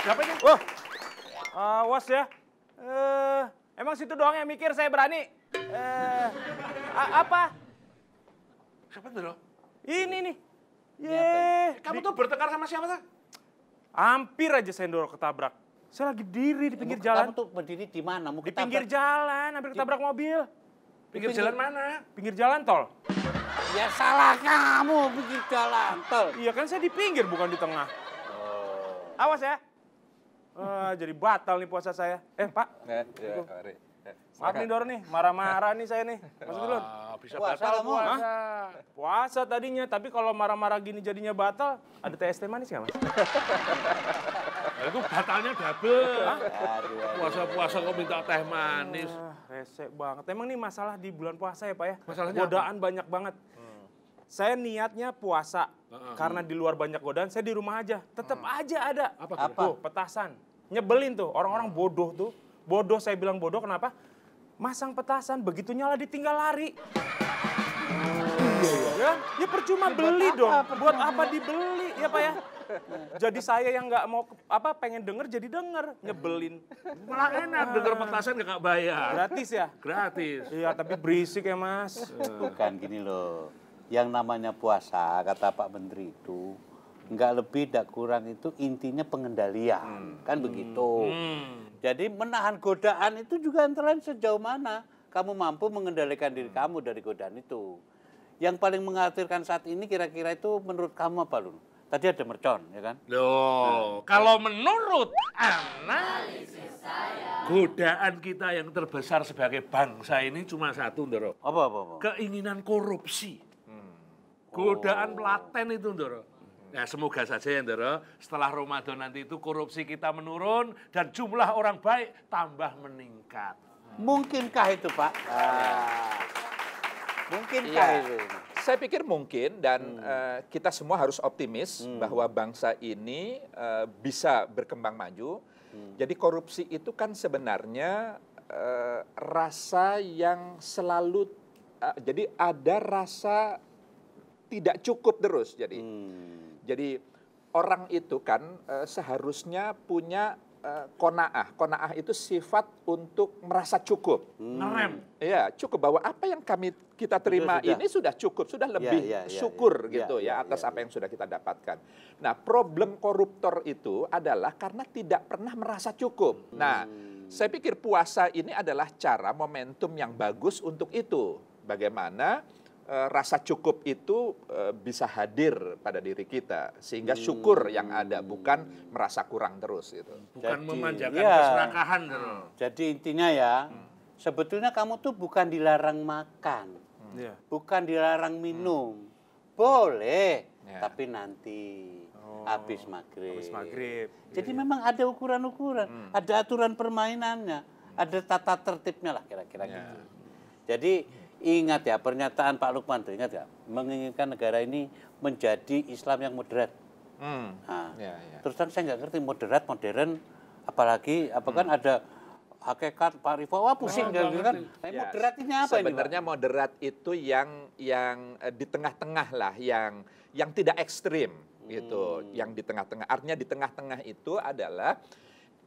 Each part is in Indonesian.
Siapa ini? Wah, awas eh, ya. Eh, emang situ doang yang mikir saya berani. Eh, apa? Siapa itu loh? Ini nih. Ya? Ye. Kamu tuh bertengkar sama siapa tuh? Hampir aja saya dorok ketabrak. Saya lagi diri di pinggir jalan. Kamu tuh berdiri di mana? di pinggir jalan, hampir ketabrak mobil. Pinggir, jalan mana? Pinggir jalan tol. Ya salah kamu pinggir jalan tol. Iya kan saya di pinggir bukan di tengah. Oh. Awas ya. Ah, jadi batal nih puasa saya. Eh, Pak. Eh, ya, mari. Eh, Maaf nih Dor nih, marah-marah nih saya nih. Maksud lu. Ah, bisa puasa batal puasa. Hah? Puasa tadinya, tapi kalau marah-marah gini jadinya batal, ada TST manis nggak Mas? Itu batalnya double. Puasa-puasa kok minta teh manis. Ah, resek banget. Emang nih masalah di bulan puasa ya Pak ya? Masalahnya Godaan apa? banyak banget. Hmm. Saya niatnya puasa, uh -huh. karena di luar banyak godaan, saya di rumah aja. Tetap hmm. aja ada. Apa? Tuh, petasan. Nyebelin tuh, orang-orang bodoh tuh. Bodoh saya bilang bodoh, kenapa? Masang petasan, begitu nyala ditinggal lari. Iya, iya. Ya, ya percuma beli dong. Buat apa dibeli ya Pak ya? Jadi saya yang nggak mau apa pengen denger jadi denger nyebelin. Malah enak denger petasan nggak bayar. Gratis ya? Gratis. Iya tapi berisik ya Mas. Bukan gini loh. Yang namanya puasa kata Pak Menteri itu nggak lebih tidak kurang itu intinya pengendalian hmm. kan begitu hmm. jadi menahan godaan itu juga antara sejauh mana kamu mampu mengendalikan diri kamu dari godaan itu yang paling mengkhawatirkan saat ini kira-kira itu menurut kamu apa lu Tadi ada mercon, ya kan? Loh, nah. kalau menurut analisis saya, godaan kita yang terbesar sebagai bangsa ini cuma satu, Ndoro. Apa, apa, apa? Keinginan korupsi. Hmm. Godaan oh. Laten itu, Ndoro Nah, semoga saja ya, dera, setelah Ramadan nanti itu korupsi kita menurun dan jumlah orang baik tambah meningkat. Mungkinkah itu, Pak? Iya. Ah. Mungkinkah ya. itu? Saya pikir mungkin dan hmm. uh, kita semua harus optimis hmm. bahwa bangsa ini uh, bisa berkembang maju. Hmm. Jadi korupsi itu kan sebenarnya uh, rasa yang selalu uh, jadi ada rasa tidak cukup terus jadi. Hmm. Jadi orang itu kan uh, seharusnya punya uh, eh, konaah. Konaah itu sifat untuk merasa cukup. Hmm. Ngerem. Hmm. Iya, cukup bahwa apa yang kami kita terima sudah, ini sudah cukup, sudah ya, lebih ya, ya, ya, syukur ya, gitu ya, ya, ya atas ya, ya. apa yang sudah kita dapatkan. Nah, problem koruptor itu adalah karena tidak pernah merasa cukup. Nah, hmm. Nah, saya pikir puasa ini adalah cara momentum yang bagus untuk itu. Bagaimana Eh, rasa cukup itu eh, bisa hadir pada diri kita sehingga hmm. syukur yang ada bukan merasa kurang terus itu Bukan jadi, memanjakan ya, keserakahan hmm. Jadi intinya ya hmm. sebetulnya kamu tuh bukan dilarang makan. Hmm. Iya. Bukan dilarang hmm. minum. Hmm. Boleh, yeah. tapi nanti oh, habis maghrib. Habis maghrib. Jadi iya. memang ada ukuran-ukuran, hmm. ada aturan permainannya, hmm. ada tata tertibnya lah kira-kira yeah. gitu. Jadi Ingat ya pernyataan Pak Lukman tuh ingat ya menginginkan negara ini menjadi Islam yang moderat. Hmm. Nah, ya, ya. Terus kan saya nggak ngerti moderat modern apalagi apa kan hmm. ada hakikat Pak Rifa wah pusing nah, gitu kan. ya, moderat ini apa Sebenarnya ini, moderat itu yang yang eh, di tengah-tengah lah yang yang tidak ekstrim gitu. hmm. yang di tengah-tengah. Artinya di tengah-tengah itu adalah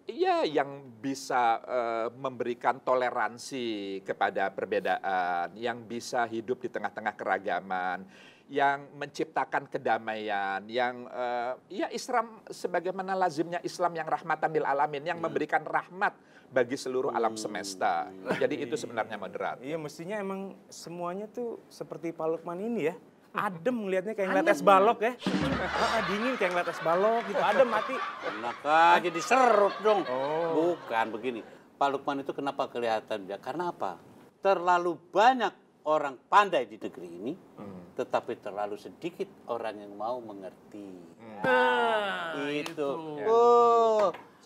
Iya, yang bisa uh, memberikan toleransi kepada perbedaan, yang bisa hidup di tengah-tengah keragaman, yang menciptakan kedamaian, yang uh, ya Islam sebagaimana lazimnya Islam yang rahmatan lil alamin, yang hmm. memberikan rahmat bagi seluruh uh, alam oh. semesta. Jadi itu sebenarnya moderat. Iya, mestinya emang semuanya tuh seperti Pak Lukman ini ya adem ngeliatnya kayak ngeliat es balok ya. Ah, dingin kayak ngeliat es balok gitu, adem mati. Enak aja diserup dong. Oh. Bukan begini. Pak Lukman itu kenapa kelihatan dia? Karena apa? Terlalu banyak orang pandai di negeri ini, hmm. tetapi terlalu sedikit orang yang mau mengerti. Hmm. Nah, itu. itu. Oh,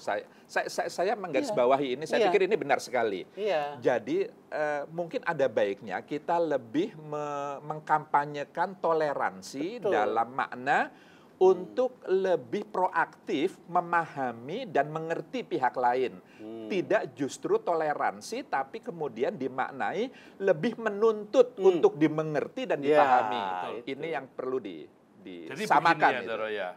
saya saya saya, saya menggarisbawahi iya. yeah. ini saya yeah. pikir ini benar sekali yeah. jadi uh, mungkin ada baiknya kita lebih me mengkampanyekan toleransi Betul. dalam makna hmm. untuk hmm. lebih proaktif memahami dan mengerti pihak lain. Hmm. Tidak justru toleransi tapi kemudian dimaknai lebih menuntut hmm. untuk dimengerti dan iya, dipahami. Ya, Ini yang perlu di disamakan. Jadi begini ya, Doro, ya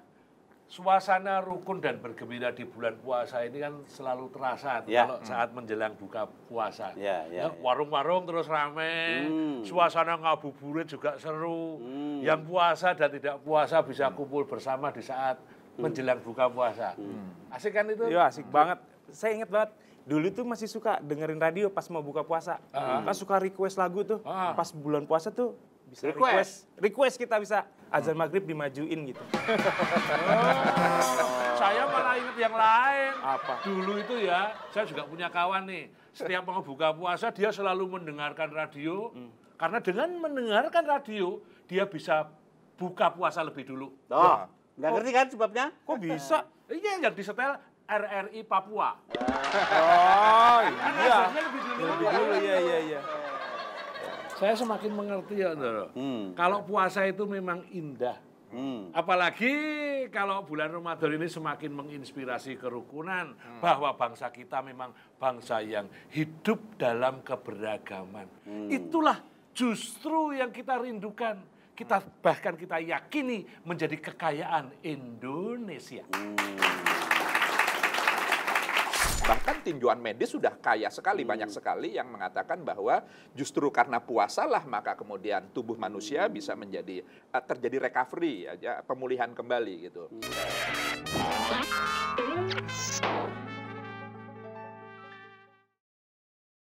suasana rukun dan bergembira di bulan puasa ini kan selalu terasa ya. kalau hmm. saat menjelang buka puasa. Ya, ya, ya, ya. warung-warung terus rame, hmm. suasana ngabuburit juga seru. Hmm. Yang puasa dan tidak puasa bisa kumpul bersama di saat hmm. menjelang buka puasa. Hmm. Asik kan itu? Iya, asik banget. Saya ingat banget dulu tuh masih suka dengerin radio pas mau buka puasa. Uh Kan suka request lagu tuh. Uh Pas bulan puasa tuh bisa request. request request kita bisa azan maghrib dimajuin gitu. Oh, saya malah ingat yang lain. Apa? Dulu itu ya, saya juga punya kawan nih. Setiap mau buka puasa dia selalu mendengarkan radio. Hmm. Karena dengan mendengarkan radio dia bisa buka puasa lebih dulu. Oh, nggak ngerti kan sebabnya? Kok bisa? Iya, yang disetel RRI Papua. Oh, kan iya. Kan lebih dulu. Lebih dulu, iya, iya, iya saya semakin mengerti ya, Hmm. Kalau puasa itu memang indah. Hmm. Apalagi kalau bulan Ramadan ini semakin menginspirasi kerukunan hmm. bahwa bangsa kita memang bangsa yang hidup dalam keberagaman. Hmm. Itulah justru yang kita rindukan. Kita hmm. bahkan kita yakini menjadi kekayaan Indonesia. Hmm. Bahkan tinjauan medis sudah kaya sekali, hmm. banyak sekali yang mengatakan bahwa justru karena puasalah maka kemudian tubuh manusia hmm. bisa menjadi uh, terjadi recovery, ya, ya, pemulihan kembali gitu. Hmm.